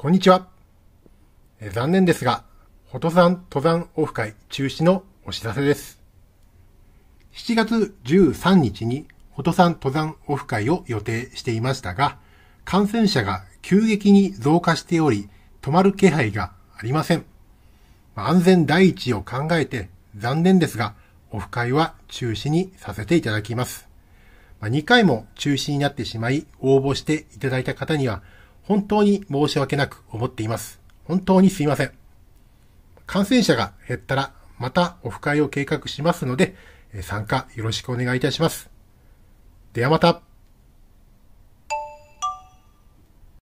こんにちは。残念ですが、ホトさん登山オフ会中止のお知らせです。7月13日にホトさん登山オフ会を予定していましたが、感染者が急激に増加しており、止まる気配がありません。安全第一を考えて残念ですが、オフ会は中止にさせていただきます。2回も中止になってしまい、応募していただいた方には、本当に申し訳なく思っています。本当にすいません。感染者が減ったら、またオフ会を計画しますので、参加よろしくお願いいたします。ではまた。